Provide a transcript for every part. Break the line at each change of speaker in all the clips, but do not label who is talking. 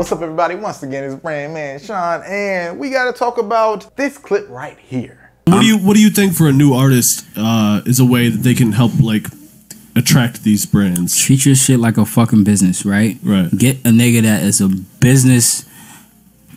what's up everybody? Once again, it's Brand Man Sean, and we gotta talk about this clip right here.
What do you what do you think for a new artist uh, is a way that they can help like attract these brands? Treat your shit like a fucking business, right? Right. Get a nigga that is a business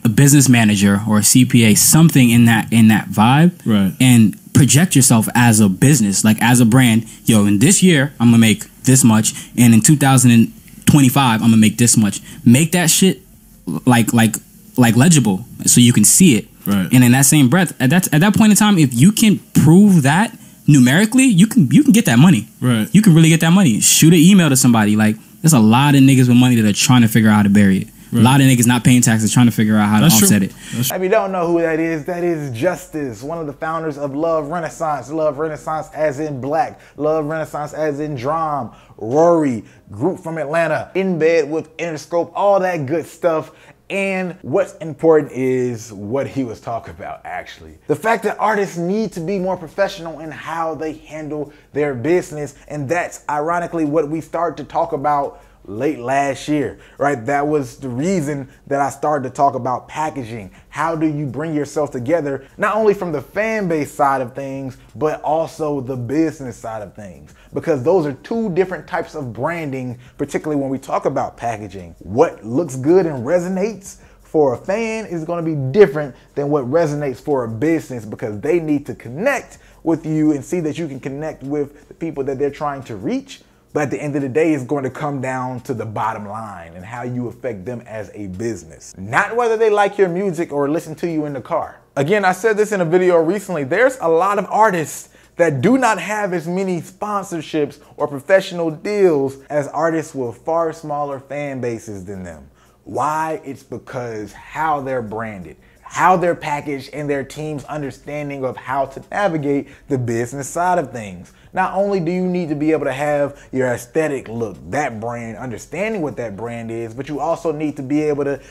a business manager or a CPA, something in that in that vibe. Right. And project yourself as a business, like as a brand. Yo, in this year, I'm gonna make this much, and in 2025, I'm gonna make this much. Make that shit like like like legible, so you can see it. Right. And in that same breath, at that at that point in time, if you can prove that numerically, you can you can get that money. Right. You can really get that money. Shoot an email to somebody. Like there's a lot of niggas with money that are trying to figure out how to bury it. Right. A lot of niggas not paying taxes, trying to figure out how That's to offset true.
it. if you don't know who that is, that is Justice, one of the founders of Love Renaissance. Love Renaissance as in black, Love Renaissance as in drum, Rory, group from Atlanta, In Bed with Interscope, all that good stuff. And what's important is what he was talking about, actually. The fact that artists need to be more professional in how they handle their business. And that's ironically what we start to talk about late last year, right? That was the reason that I started to talk about packaging. How do you bring yourself together, not only from the fan base side of things, but also the business side of things? Because those are two different types of branding, particularly when we talk about packaging. What looks good and resonates for a fan is going to be different than what resonates for a business because they need to connect with you and see that you can connect with the people that they're trying to reach but at the end of the day, it's going to come down to the bottom line and how you affect them as a business. Not whether they like your music or listen to you in the car. Again, I said this in a video recently. There's a lot of artists that do not have as many sponsorships or professional deals as artists with far smaller fan bases than them. Why? It's because how they're branded how they're packaged and their team's understanding of how to navigate the business side of things. Not only do you need to be able to have your aesthetic look, that brand, understanding what that brand is, but you also need to be able to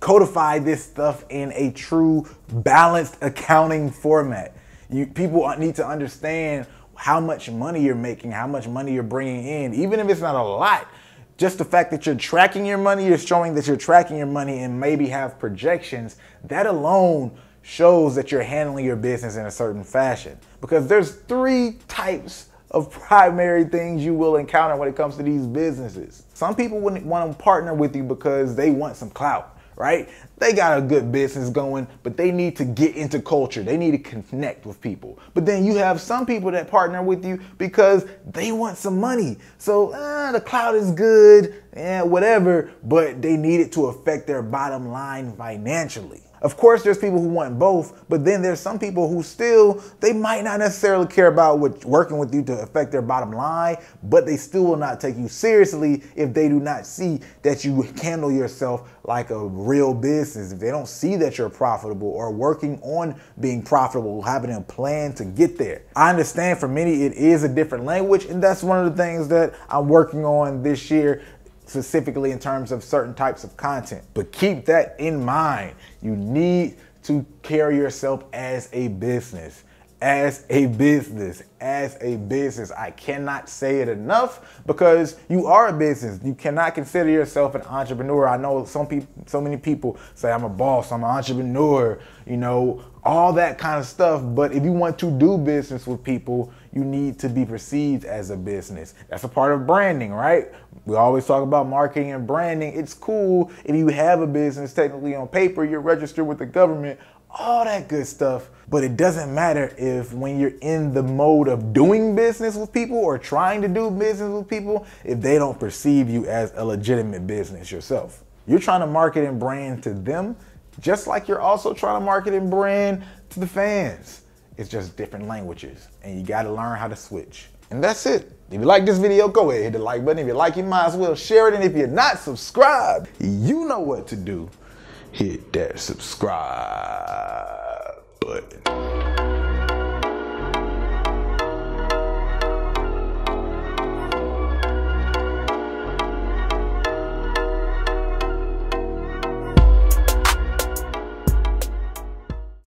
codify this stuff in a true balanced accounting format. You people uh, need to understand how much money you're making, how much money you're bringing in, even if it's not a lot just the fact that you're tracking your money, you're showing that you're tracking your money and maybe have projections, that alone shows that you're handling your business in a certain fashion. Because there's three types of primary things you will encounter when it comes to these businesses. Some people wouldn't want to partner with you because they want some clout right? They got a good business going, but they need to get into culture. They need to connect with people. But then you have some people that partner with you because they want some money. So uh, the cloud is good, and yeah, whatever, but they need it to affect their bottom line financially. Of course, there's people who want both, but then there's some people who still, they might not necessarily care about what, working with you to affect their bottom line, but they still will not take you seriously if they do not see that you handle yourself like a real business. If they don't see that you're profitable or working on being profitable, having a plan to get there. I understand for many, it is a different language, and that's one of the things that I'm working on this year specifically in terms of certain types of content. But keep that in mind. You need to carry yourself as a business. As a business, as a business. I cannot say it enough because you are a business. You cannot consider yourself an entrepreneur. I know some people, so many people say, I'm a boss, I'm an entrepreneur, you know, all that kind of stuff. But if you want to do business with people, you need to be perceived as a business. That's a part of branding, right? We always talk about marketing and branding. It's cool if you have a business technically on paper, you're registered with the government, all that good stuff. But it doesn't matter if when you're in the mode of doing business with people or trying to do business with people, if they don't perceive you as a legitimate business yourself. You're trying to market and brand to them, just like you're also trying to market and brand to the fans. It's just different languages and you gotta learn how to switch. And that's it. If you like this video, go ahead hit the like button. If you like it, might as well share it. And if you're not subscribed, you know what to do. Hit that subscribe button.